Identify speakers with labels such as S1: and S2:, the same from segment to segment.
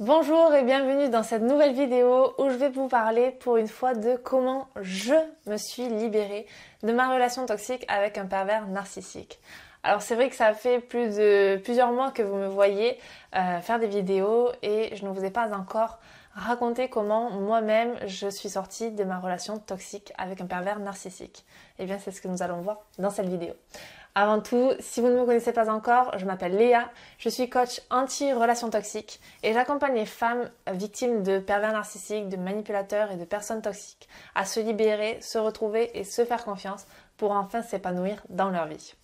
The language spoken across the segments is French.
S1: Bonjour et bienvenue dans cette nouvelle vidéo où je vais vous parler pour une fois de comment je me suis libérée de ma relation toxique avec un pervers narcissique. Alors c'est vrai que ça fait plus de plusieurs mois que vous me voyez euh, faire des vidéos et je ne vous ai pas encore raconté comment moi-même je suis sortie de ma relation toxique avec un pervers narcissique. Et eh bien c'est ce que nous allons voir dans cette vidéo. Avant tout, si vous ne me connaissez pas encore, je m'appelle Léa, je suis coach anti-relations toxiques et j'accompagne les femmes victimes de pervers narcissiques, de manipulateurs et de personnes toxiques à se libérer, se retrouver et se faire confiance pour enfin s'épanouir dans leur vie.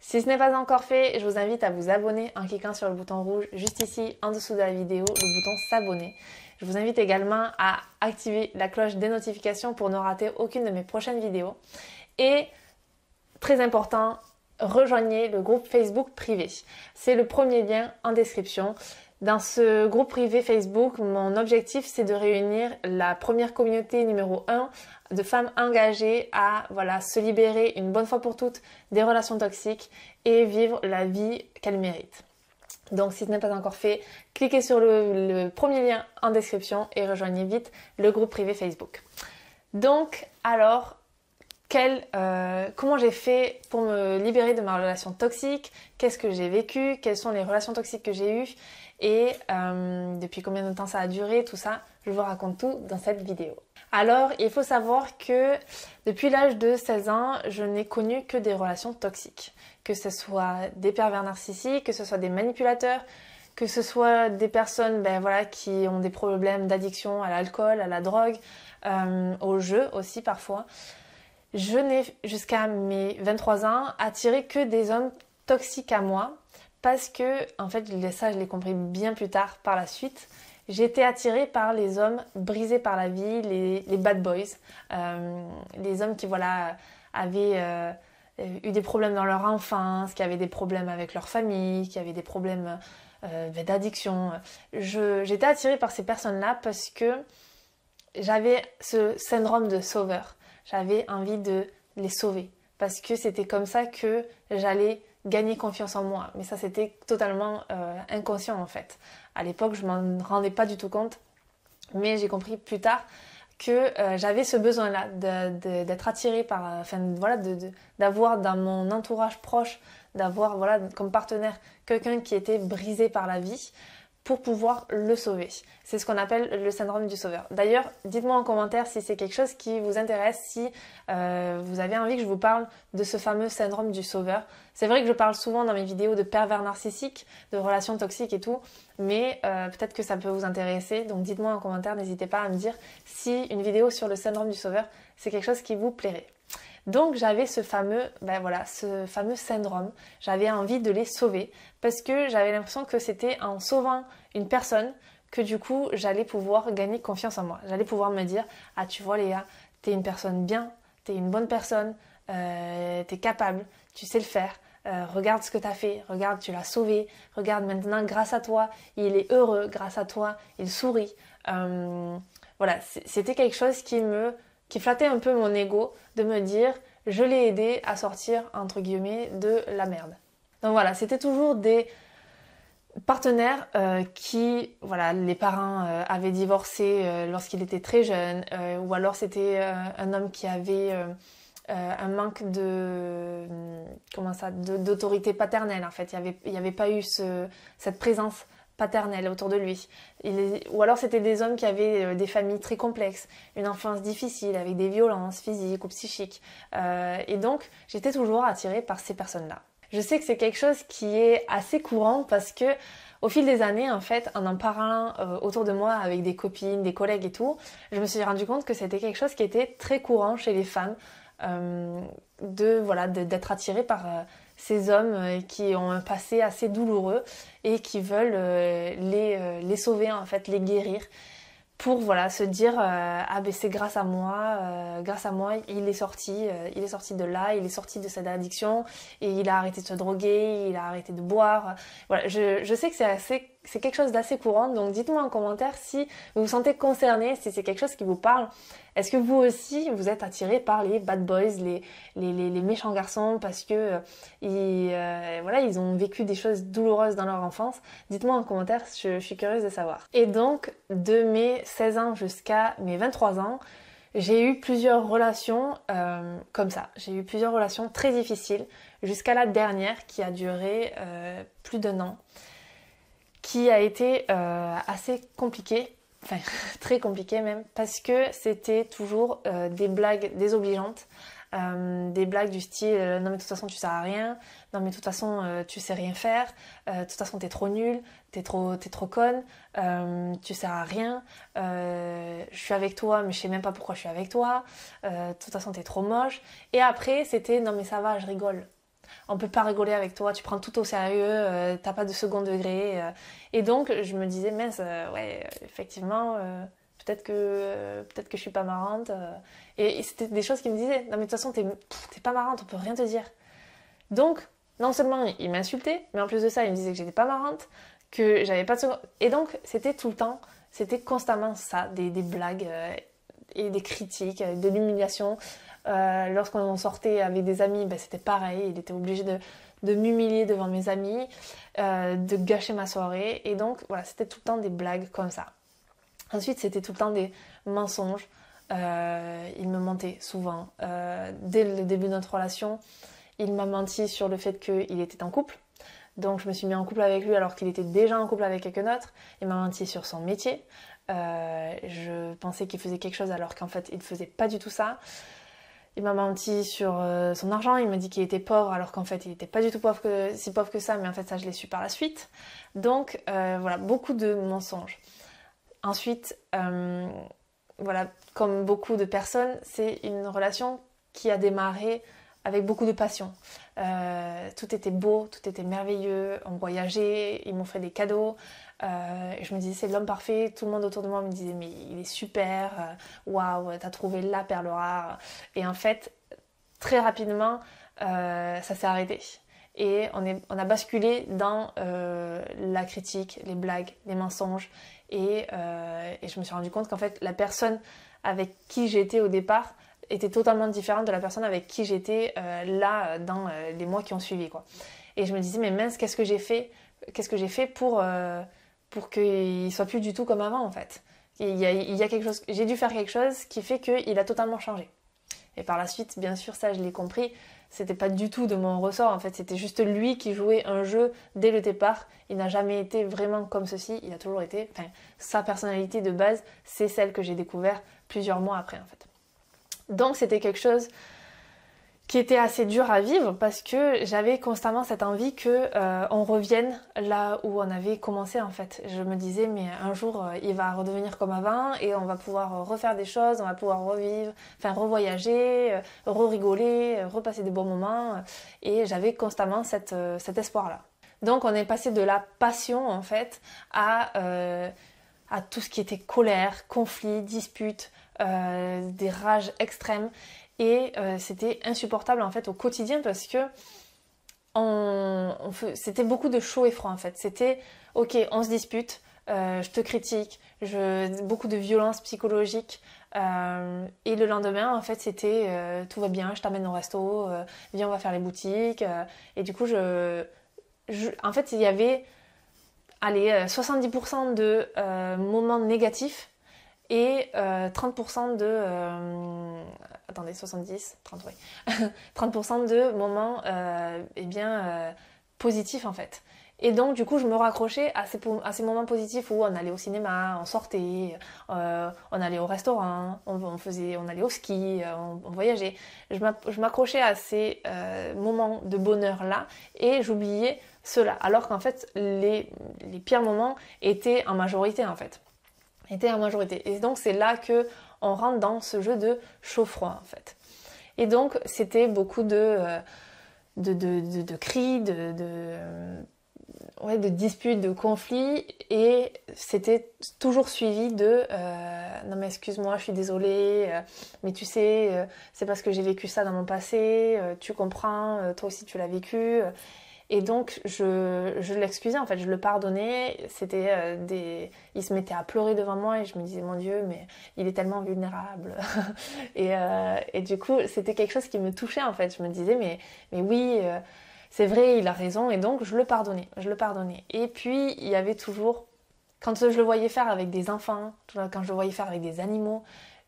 S1: Si ce n'est pas encore fait, je vous invite à vous abonner en cliquant sur le bouton rouge juste ici en dessous de la vidéo, le bouton s'abonner. Je vous invite également à activer la cloche des notifications pour ne rater aucune de mes prochaines vidéos. Et très important, rejoignez le groupe Facebook privé. C'est le premier lien en description. Dans ce groupe privé Facebook, mon objectif c'est de réunir la première communauté numéro 1 de femmes engagées à voilà, se libérer une bonne fois pour toutes des relations toxiques et vivre la vie qu'elles méritent. Donc si ce n'est pas encore fait, cliquez sur le premier lien en description et rejoignez vite le groupe privé Facebook. Donc alors, euh, comment j'ai fait pour me libérer de ma relation toxique, qu'est-ce que j'ai vécu, quelles sont les relations toxiques que j'ai eues et euh, depuis combien de temps ça a duré, tout ça, je vous raconte tout dans cette vidéo. Alors, il faut savoir que depuis l'âge de 16 ans, je n'ai connu que des relations toxiques, que ce soit des pervers narcissiques, que ce soit des manipulateurs, que ce soit des personnes ben, voilà, qui ont des problèmes d'addiction à l'alcool, à la drogue, euh, au jeu aussi parfois je n'ai jusqu'à mes 23 ans attiré que des hommes toxiques à moi parce que, en fait, ça je l'ai compris bien plus tard par la suite, j'étais attirée par les hommes brisés par la vie, les, bad boys, euh, les hommes qui, voilà, avaient euh, eu des problèmes dans leur enfance, qui avaient des problèmes avec leur famille, qui avaient des problèmes euh, ben, d'addiction. J'étais attirée par ces personnes-là parce que j'avais ce syndrome de sauveur j'avais envie de les sauver. Parce que c'était comme ça que j'allais gagner confiance en moi. Mais ça, c'était totalement euh, inconscient en fait. À l'époque, je m'en rendais pas du tout compte. Mais j'ai compris plus tard que euh, j'avais ce besoin-là d'être attirée par, euh, enfin voilà, d'avoir dans mon entourage proche, d'avoir voilà comme partenaire quelqu'un qui était brisé par la vie, pour pouvoir le sauver. C'est ce qu'on appelle le syndrome du sauveur. D'ailleurs, dites-moi en commentaire si c'est quelque chose qui vous intéresse, si euh, vous avez envie que je vous parle de ce fameux syndrome du sauveur. C'est vrai que je parle souvent dans mes vidéos de pervers narcissiques, de relations toxiques et tout, mais euh, peut-être que ça peut vous intéresser. Donc dites-moi en commentaire, n'hésitez pas à me dire si une vidéo sur le syndrome du sauveur, c'est quelque chose qui vous plairait. Donc j'avais ce fameux, ben voilà, ce fameux syndrome. J'avais envie de les sauver parce que j'avais l'impression que c'était un sauvant une personne que du coup j'allais pouvoir gagner confiance en moi. J'allais pouvoir me dire Ah, tu vois, Léa, t'es une personne bien, t'es une bonne personne, euh, t'es capable, tu sais le faire. Euh, regarde ce que t'as fait, regarde, tu l'as sauvé, regarde maintenant, grâce à toi, il est heureux, grâce à toi, il sourit. Euh, voilà, c'était quelque chose qui me qui flattait un peu mon ego de me dire je l'ai aidé à sortir entre guillemets de la merde. Donc voilà, c'était toujours des partenaire euh, qui, voilà, les parents euh, avaient divorcé euh, lorsqu'il était très jeune, ou alors c'était un homme qui avait un manque de, comment ça, d'autorité paternelle en fait. Il n'y avait, il avait pas eu ce, cette présence paternelle autour de lui. ou alors c'était des hommes qui avaient des familles très complexes, une enfance difficile avec des violences physiques ou psychiques. et donc j'étais toujours attirée par ces personnes-là. Je sais que c'est quelque chose qui est assez courant parce que au fil des années, en fait, en en parlant euh, autour de moi avec des copines, des collègues et tout, je me suis rendu compte que c'était quelque chose qui était très courant chez les femmes euh, voilà d'être attirée par euh, ces hommes qui ont un passé assez douloureux et qui veulent les, les sauver en fait, les guérir pour voilà se dire euh, ah ben c'est grâce à moi euh, grâce à moi il est sorti euh, il est sorti de là il est sorti de cette addiction et il a arrêté de se droguer il a arrêté de boire voilà je, je sais que c'est assez c'est quelque chose d'assez courant. Donc dites-moi en commentaire si vous vous sentez concerné, si c'est quelque chose qui vous parle. Est-ce que vous aussi, vous êtes attiré par les bad boys, les, méchants garçons, parce que euh, euh, voilà, ils ont vécu des choses douloureuses dans leur enfance Dites-moi en commentaire, je, suis curieuse de savoir. Et donc, de mes 16 ans jusqu'à mes 23 ans, j'ai eu plusieurs relations euh, comme ça. J'ai eu plusieurs relations très difficiles, jusqu'à la dernière qui a duré plus d'un an qui a été euh, assez compliqué, enfin très compliqué même, parce que c'était toujours euh, des blagues désobligeantes, euh, des blagues du style non mais de toute façon tu sers à rien, non mais de toute façon tu sais rien faire, de toute façon es trop nul, t'es trop, es trop conne, tu sers à rien, je suis avec toi mais je sais même pas pourquoi je suis avec toi, de toute façon es trop moche, et après c'était non mais ça va je rigole, on peut pas rigoler avec toi, tu prends tout au sérieux, tu euh, t'as pas de second degré. Euh. Et donc je me disais mais euh, ouais, effectivement, peut-être que peut-être que je suis pas marrante. et, c'était des choses qu'il me disait. non mais de toute façon t'es pas marrante, on peut rien te dire. Donc non seulement il m'insultait, mais en plus de ça il me disait que j'étais pas marrante, que j'avais pas de second... Et donc c'était tout le temps, c'était constamment ça, des, des blagues et des critiques, euh, de l'humiliation. Euh, Lorsqu'on sortait avec des amis, ben, c'était pareil. Il était obligé de, m'humilier devant mes amis, euh, de gâcher ma soirée. Et donc, voilà, c'était tout le temps des blagues comme ça. Ensuite, c'était tout le temps des mensonges. Euh, il me mentait souvent. dès le début de notre relation, il m'a menti sur le fait qu'il était en couple. Donc je me suis mise en couple avec lui alors qu'il était déjà en couple avec quelqu'un d'autre. Il m'a menti sur son métier. Euh, je pensais qu'il faisait quelque chose alors qu'en fait il ne faisait pas du tout ça. Il m'a menti sur euh, son argent, il m'a dit qu'il était pauvre alors qu'en fait il n'était pas du tout pauvre si pauvre que ça, mais en fait ça je l'ai su par la suite. Donc euh, voilà, beaucoup de mensonges. Ensuite, voilà, comme beaucoup de personnes, c'est une relation qui a démarré avec beaucoup de passion. tout était beau, tout était merveilleux, on voyageait, ils m'ont fait des cadeaux, euh, je me disais, c'est l'homme parfait. Tout le monde autour de moi me disait, mais il est super, euh, waouh, wow, t'as trouvé la perle rare. Et en fait, très rapidement, euh, ça s'est arrêté. Et on, on a basculé dans la critique, les blagues, les mensonges. Et, je me suis rendu compte qu'en fait, la personne avec qui j'étais au départ était totalement différente de la personne avec qui j'étais là dans les mois qui ont suivi. Quoi. Et je me disais, mais mince, qu'est-ce que j'ai fait Qu'est-ce que j'ai fait pour, pour qu'il soit plus du tout comme avant en fait. Il y a, quelque chose, j'ai dû faire quelque chose qui fait qu'il a totalement changé. Et par la suite, bien sûr, ça je l'ai compris, c'était pas du tout de mon ressort en fait, c'était juste lui qui jouait un jeu dès le départ. Il n'a jamais été vraiment comme ceci, il a toujours été, sa personnalité de base, c'est celle que j'ai découvert plusieurs mois après en fait. Donc c'était quelque chose qui était assez dur à vivre parce que j'avais constamment cette envie que euh, on revienne là où on avait commencé en fait. Je me disais mais un jour euh, il va redevenir comme avant et on va pouvoir refaire des choses, on va pouvoir revivre, enfin revoyager, euh, re-rigoler, repasser des bons moments et j'avais constamment cette, cet espoir là. Donc on est passé de la passion en fait à à tout ce qui était colère, conflit, dispute, des rages extrêmes et euh, c'était insupportable en fait au quotidien parce que c'était beaucoup de chaud et froid en fait. C'était ok, on se dispute, euh, je te critique, je, beaucoup de violence psychologique. Euh, et le lendemain, en fait, c'était tout va bien, je t'amène au resto, viens, on va faire les boutiques. et du coup, je, en fait, il y avait 70% de moments négatifs et euh, 30% de... Euh, attendez, 70, 30, 30% de moments euh, eh bien, euh, positifs en fait. Et donc du coup je me raccrochais à ces, à ces moments positifs où on allait au cinéma, on sortait, euh, on allait au restaurant, on, faisait, on allait au ski, on, voyageait. Je m'accrochais à ces moments de bonheur là et j'oubliais cela. Alors qu'en fait les, les pires moments étaient en majorité en fait était en majorité. Et donc c'est là que on rentre dans ce jeu de chaud-froid en fait. Et donc c'était beaucoup de, euh, de, de, cris, de, euh, de disputes, de conflits, et c'était toujours suivi de euh, non mais excuse-moi, je suis désolée, mais tu sais, c'est parce que j'ai vécu ça dans mon passé, tu comprends, toi aussi tu l'as vécu. Et donc, je, l'excusais, en fait, je le pardonnais. C'était euh, des... Il se mettait à pleurer devant moi et je me disais, mon Dieu, mais il est tellement vulnérable. Euh, et, du coup, c'était quelque chose qui me touchait, en fait. Je me disais, mais, mais oui, euh, c'est vrai, il a raison. Et donc, je le pardonnais, je le pardonnais. Et puis, il y avait toujours... Quand je le voyais faire avec des enfants, quand je le voyais faire avec des animaux,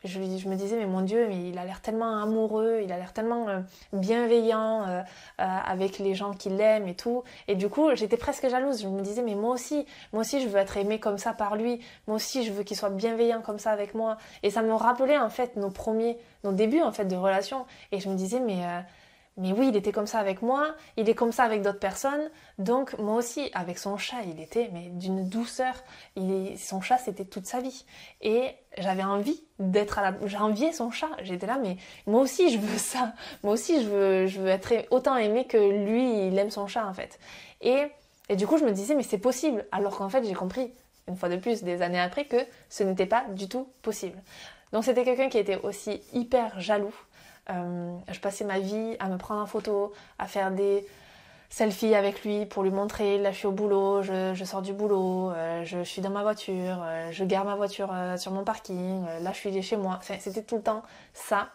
S1: je, je, me disais, mais mon Dieu, mais il a l'air tellement amoureux, il a l'air tellement euh, bienveillant euh, euh, avec les gens qu'il aime et tout. Et du coup, j'étais presque jalouse. Je me disais, mais moi aussi, moi aussi, je veux être aimée comme ça par lui. Moi aussi, je veux qu'il soit bienveillant comme ça avec moi. Et ça me rappelait en fait nos premiers, nos débuts en fait de relation. Et je me disais, mais mais oui, il était comme ça avec moi, il est comme ça avec d'autres personnes. Donc moi aussi, avec son chat, il était mais d'une douceur. Il son chat, c'était toute sa vie. Et j'avais envie d'être à la... J'enviais son chat. J'étais là, mais moi aussi, je veux ça. Moi aussi, je veux, je veux être autant aimé que lui, il aime son chat, en fait. Et, et du coup, je me disais, mais c'est possible. Alors qu'en fait, j'ai compris, une fois de plus, des années après, que ce n'était pas du tout possible. Donc c'était quelqu'un qui était aussi hyper jaloux euh, je passais ma vie à me prendre en photo, à faire des selfies avec lui pour lui montrer, là je suis au boulot, je, sors du boulot, euh, je, suis dans ma voiture, euh, je garde ma voiture sur mon parking, là je suis chez moi. c'était tout le temps ça.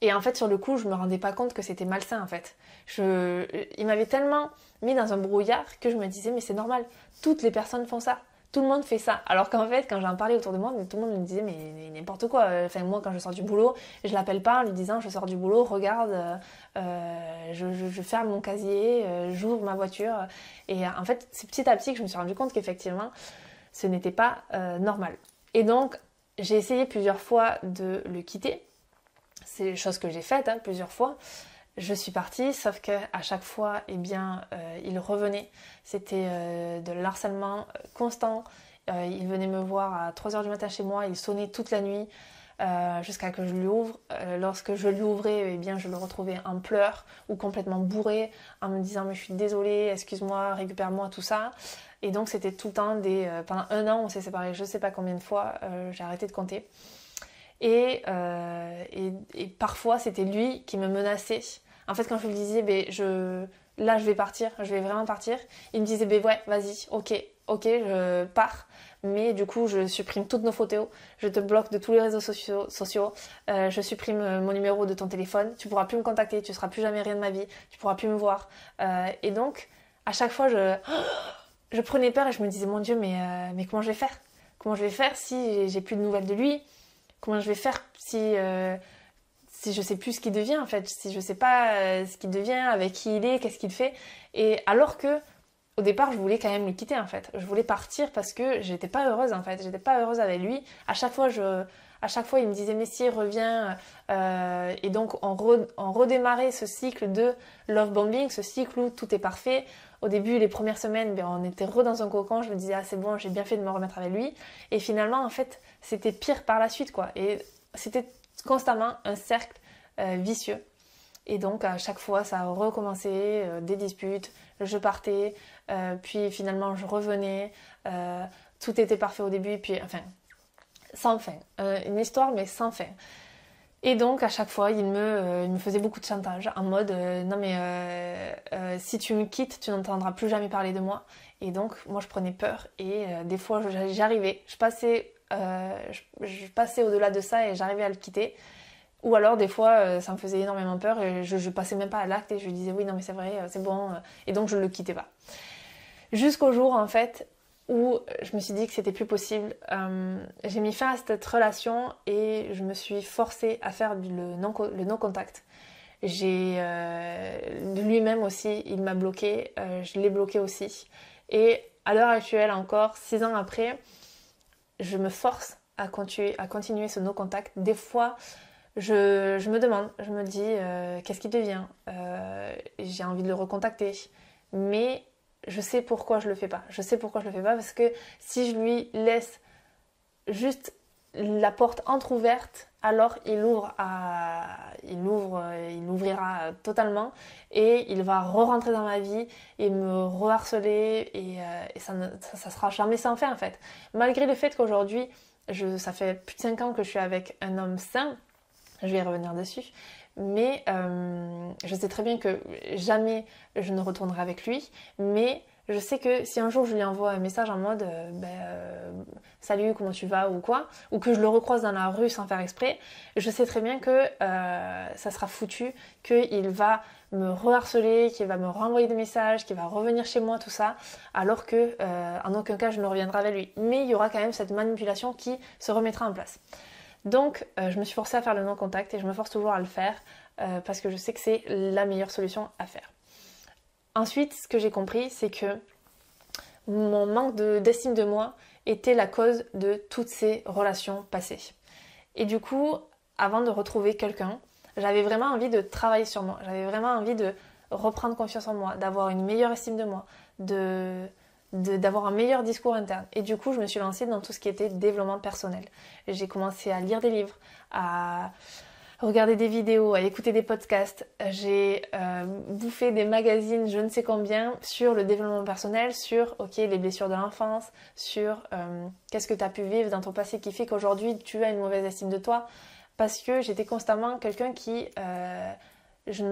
S1: Et en fait, sur le coup, je me rendais pas compte que c'était malsain en fait. Je, il m'avait tellement mis dans un brouillard que je me disais, mais c'est normal, toutes les personnes font ça tout le monde fait ça. Alors qu'en fait, quand j'en parlais autour de moi, tout le monde me disait, mais, n'importe quoi. Enfin, moi, quand je sors du boulot, je l'appelle pas en lui disant, je sors du boulot, regarde, euh, je, ferme mon casier, euh, j'ouvre ma voiture. Et euh, en fait, c'est petit à petit que je me suis rendu compte qu'effectivement, ce n'était pas normal. Et donc, j'ai essayé plusieurs fois de le quitter. C'est chose que j'ai faite hein, plusieurs fois je suis partie, sauf que à chaque fois, eh bien, euh, il revenait. C'était euh, de l'harcèlement euh, constant. il venait me voir à 3h du matin chez moi, il sonnait toute la nuit jusqu'à que je lui ouvre. lorsque je lui ouvrais, eh bien, je le retrouvais en pleurs ou complètement bourré, en me disant mais je suis désolée, excuse-moi, récupère-moi, tout ça. Et donc c'était tout le temps des... pendant un an, on s'est séparés je ne sais pas combien de fois, j'ai arrêté de compter. Et, et, et parfois c'était lui qui me menaçait en fait, quand je lui disais, ben, je... là, je vais partir, je vais vraiment partir, il me disait, ben ouais, vas-y, ok, ok, je pars. Mais du coup, je supprime toutes nos photos, je te bloque de tous les réseaux sociaux, euh, je supprime euh, mon numéro de ton téléphone, tu pourras plus me contacter, tu seras plus jamais rien de ma vie, tu pourras plus me voir. Euh, et donc, à chaque fois, je, je prenais peur et je me disais, mon Dieu, mais, mais comment je vais faire Comment je vais faire si j'ai plus de nouvelles de lui Comment je vais faire si si je sais plus ce qu'il devient en fait, si je sais pas euh, ce qu'il devient, avec qui il est, qu'est-ce qu'il fait. Et alors que au départ, je voulais quand même le quitter en fait. Je voulais partir parce que j'étais pas heureuse en fait. J'étais pas heureuse avec lui. À chaque fois, je, à chaque fois, il me disait mais reviens. Euh, et donc on, redémarrait ce cycle de love bombing, ce cycle où tout est parfait. Au début, les premières semaines, ben, on était re dans un cocon. Je me disais ah c'est bon, j'ai bien fait de me remettre avec lui. Et finalement, en fait, c'était pire par la suite quoi. Et c'était constamment un cercle euh, vicieux. Et donc à chaque fois, ça recommençait, euh, des disputes, je partais, euh, puis finalement je revenais, tout était parfait au début, puis enfin, sans fin. une histoire, mais sans fin. Et donc à chaque fois, il me, il me faisait beaucoup de chantage en mode non mais si tu me quittes, tu n'entendras plus jamais parler de moi. Et donc moi je prenais peur et des fois j'arrivais, je passais euh, je, passais au-delà de ça et j'arrivais à le quitter. Ou alors des fois euh, ça me faisait énormément peur et je, passais même pas à l'acte et je disais oui non mais c'est vrai, euh, c'est bon et donc je le quittais pas. Jusqu'au jour en fait où je me suis dit que c'était plus possible. j'ai mis fin à cette relation et je me suis forcée à faire le non-contact. lui-même aussi, il m'a bloqué, je l'ai bloqué aussi. Et à l'heure actuelle encore, six ans après, je me force à continuer, ce no contact. Des fois, je, me demande, je me dis, euh, qu'est-ce qui devient euh, J'ai envie de le recontacter. Mais je sais pourquoi je le fais pas. Je sais pourquoi je le fais pas parce que si je lui laisse juste la porte entr'ouverte, alors il ouvre, euh, il ouvrira totalement et il va re-rentrer dans ma vie et me re-harceler et, euh, ça, ne, sera jamais sans fin en fait. Malgré le fait qu'aujourd'hui, ça fait plus de 5 ans que je suis avec un homme sain, je vais y revenir dessus, mais euh, je sais très bien que jamais je ne retournerai avec lui, mais je sais que si un jour je lui envoie un message en mode euh, ben, euh, salut comment tu vas ou quoi, ou que je le recroise dans la rue sans faire exprès, je sais très bien que euh, ça sera foutu, qu'il va me reharceler, qu'il va me renvoyer des messages, qu'il va revenir chez moi, tout ça, alors que en aucun cas je ne reviendrai avec lui. Mais il y aura quand même cette manipulation qui se remettra en place. Donc je me suis forcée à faire le non-contact et je me force toujours à le faire parce que je sais que c'est la meilleure solution à faire. Ensuite, ce que j'ai compris, c'est que mon manque d'estime de, moi était la cause de toutes ces relations passées. Et du coup, avant de retrouver quelqu'un, j'avais vraiment envie de travailler sur moi. J'avais vraiment envie de reprendre confiance en moi, d'avoir une meilleure estime de moi, de d'avoir un meilleur discours interne. Et du coup, je me suis lancée dans tout ce qui était développement personnel. J'ai commencé à lire des livres, à, regarder des vidéos, à écouter des podcasts. J'ai euh, bouffé des magazines, je ne sais combien, sur le développement personnel, sur ok les blessures de l'enfance, sur euh, qu'est-ce que tu as pu vivre dans ton passé qui fait qu'aujourd'hui tu as une mauvaise estime de toi. Parce que j'étais constamment quelqu'un qui euh, je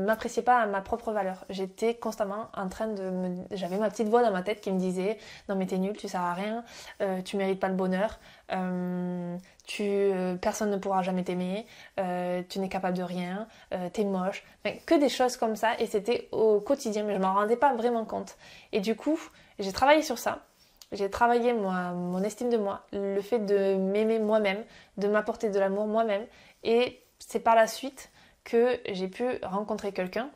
S1: ne m'appréciais pas à ma propre valeur. J'étais constamment en train de J'avais ma petite voix dans ma tête qui me disait Non, mais t'es nul, tu sers à rien, euh, tu mérites pas le bonheur, euh, tu... Euh, personne ne pourra jamais t'aimer, euh, tu n'es capable de rien, t'es moche. que des choses comme ça, et c'était au quotidien, mais je m'en rendais pas vraiment compte. Et du coup, j'ai travaillé sur ça. J'ai travaillé moi, mon estime de moi, le fait de m'aimer moi-même, de m'apporter de l'amour moi-même, et c'est par la suite que j'ai pu rencontrer quelqu'un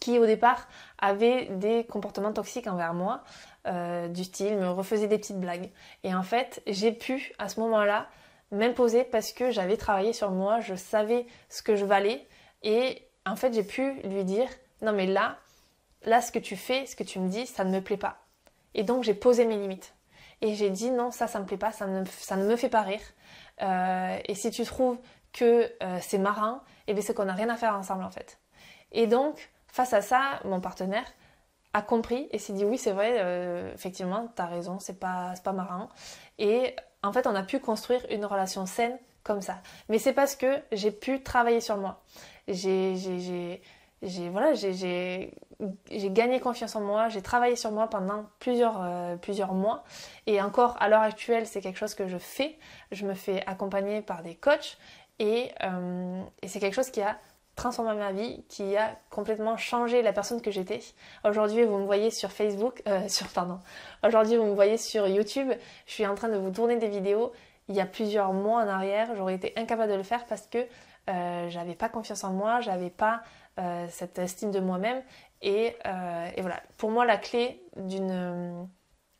S1: qui au départ avait des comportements toxiques envers moi, euh, du style me refaisait des petites blagues. Et en fait, j'ai pu à ce moment-là m'imposer parce que j'avais travaillé sur moi, je savais ce que je valais et en fait, j'ai pu lui dire non mais là, là ce que tu fais, ce que tu me dis, ça ne me plaît pas. Et donc j'ai posé mes limites. Et j'ai dit non, ça, ça me plaît pas, ça ne, ça ne me fait pas rire. Euh, et si tu trouves que euh, c'est marin, et bien c'est qu'on n'a rien à faire ensemble en fait. Et donc, face à ça, mon partenaire a compris et s'est dit oui, c'est vrai, euh, effectivement, t'as raison, c'est pas, pas marin. Et en fait, on a pu construire une relation saine comme ça. Mais c'est parce que j'ai pu travailler sur moi. J'ai, j'ai, voilà, gagné confiance en moi, j'ai travaillé sur moi pendant plusieurs, euh, plusieurs mois. Et encore, à l'heure actuelle, c'est quelque chose que je fais. Je me fais accompagner par des coachs euh, et, c'est quelque chose qui a transformé ma vie, qui a complètement changé la personne que j'étais. Aujourd'hui, vous me voyez sur Facebook, euh, sur pardon. Aujourd'hui, vous me voyez sur YouTube. Je suis en train de vous tourner des vidéos. Il y a plusieurs mois en arrière, j'aurais été incapable de le faire parce que euh, j'avais pas confiance en moi, j'avais pas cette estime de moi-même. Et, et, voilà. Pour moi, la clé d'une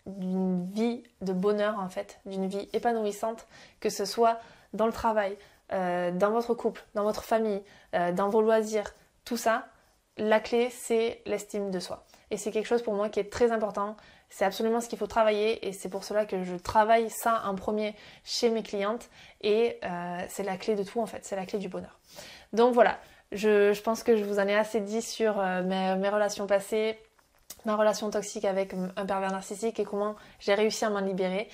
S1: vie de bonheur en fait, d'une vie épanouissante, que ce soit dans le travail, euh, dans votre couple, dans votre famille, euh, dans vos loisirs, tout ça, la clé, c'est l'estime de soi. Et c'est quelque chose pour moi qui est très important. C'est absolument ce qu'il faut travailler et c'est pour cela que je travaille ça en premier chez mes clientes et euh, c'est la clé de tout en fait, c'est la clé du bonheur. Donc voilà, je, pense que je vous en ai assez dit sur mes relations passées, ma relation toxique avec un pervers narcissique et comment j'ai réussi à m'en libérer.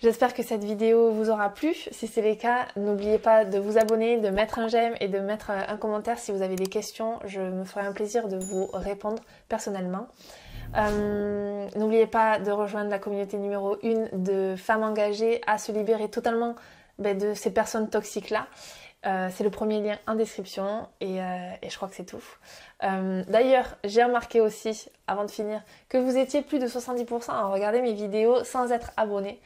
S1: J'espère que cette vidéo vous aura plu. Si c'est le cas, n'oubliez pas de vous abonner, de mettre un j'aime et de mettre euh, un commentaire si vous avez des questions. Je me ferai un plaisir de vous répondre personnellement. Euh, n'oubliez pas de rejoindre la communauté numéro 1 de femmes engagées à se libérer totalement ben, de ces personnes toxiques-là euh, c'est le premier lien en description et, euh, je crois que c'est tout. Euh, d'ailleurs, j'ai remarqué aussi, avant de finir, que vous étiez plus de 70% à regarder mes vidéos sans être abonné.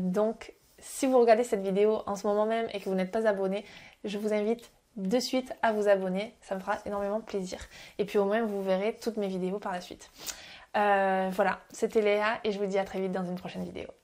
S1: donc, si vous regardez cette vidéo en ce moment même et que vous n'êtes pas abonné, je vous invite de suite à vous abonner. Ça me fera énormément plaisir. Et puis au moins, vous verrez toutes mes vidéos par la suite. voilà, c'était Léa et je vous dis à très vite dans une prochaine vidéo.